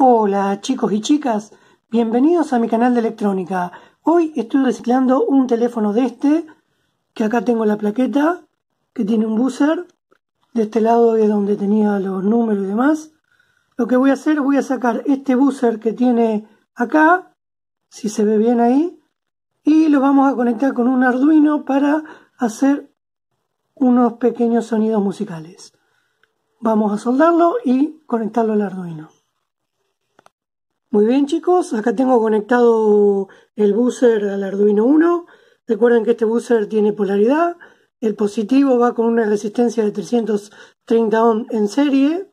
Hola chicos y chicas, bienvenidos a mi canal de electrónica. Hoy estoy reciclando un teléfono de este, que acá tengo la plaqueta, que tiene un buzzer, de este lado de donde tenía los números y demás. Lo que voy a hacer, voy a sacar este buzzer que tiene acá, si se ve bien ahí, y lo vamos a conectar con un Arduino para hacer unos pequeños sonidos musicales. Vamos a soldarlo y conectarlo al Arduino. Muy bien chicos, acá tengo conectado el buzzer al Arduino 1. Recuerden que este buzzer tiene polaridad. El positivo va con una resistencia de 330 ohm en serie.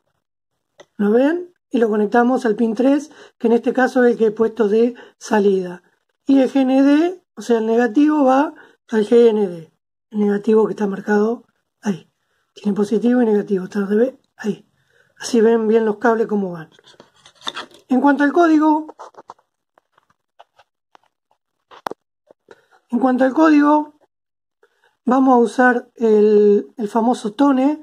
¿Lo ven? Y lo conectamos al pin 3, que en este caso es el que he puesto de salida. Y el GND, o sea el negativo, va al GND. El negativo que está marcado ahí. Tiene positivo y negativo, está ahí. Así ven bien los cables cómo van. En cuanto al código, en cuanto al código, vamos a usar el, famoso tone,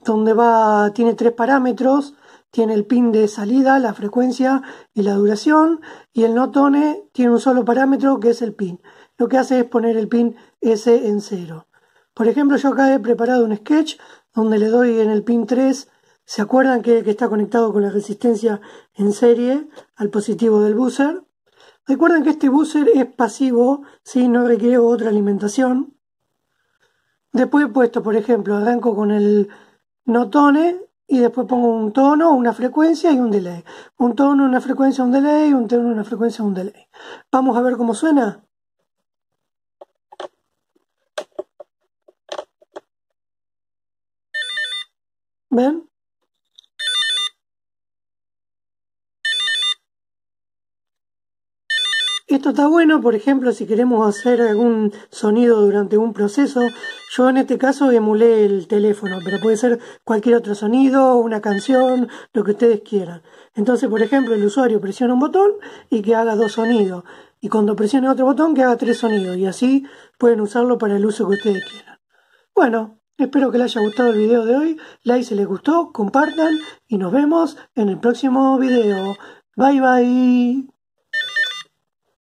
donde va, tiene tres parámetros, tiene el pin de salida, la frecuencia y la duración, y el no tone tiene un solo parámetro que es el pin. Lo que hace es poner el pin S en cero. Por ejemplo, yo acá he preparado un sketch donde le doy en el pin 3 ¿Se acuerdan que, está conectado con la resistencia en serie al positivo del buzzer? Recuerden que este buzzer es pasivo, si no requiere otra alimentación. Después he puesto, por ejemplo, arranco con el notone y después pongo un tono, una frecuencia y un delay. Un tono, una frecuencia, un delay, un tono, una frecuencia, un delay. Vamos a ver cómo suena. ¿Ven? Esto está bueno, por ejemplo, si queremos hacer algún sonido durante un proceso. Yo en este caso emulé el teléfono, pero puede ser cualquier otro sonido, una canción, lo que ustedes quieran. Entonces, por ejemplo, el usuario presiona un botón y que haga dos sonidos. Y cuando presione otro botón, que haga tres sonidos. Y así pueden usarlo para el uso que ustedes quieran. Bueno, espero que les haya gustado el video de hoy. Like si les gustó, compartan y nos vemos en el próximo video. Bye bye.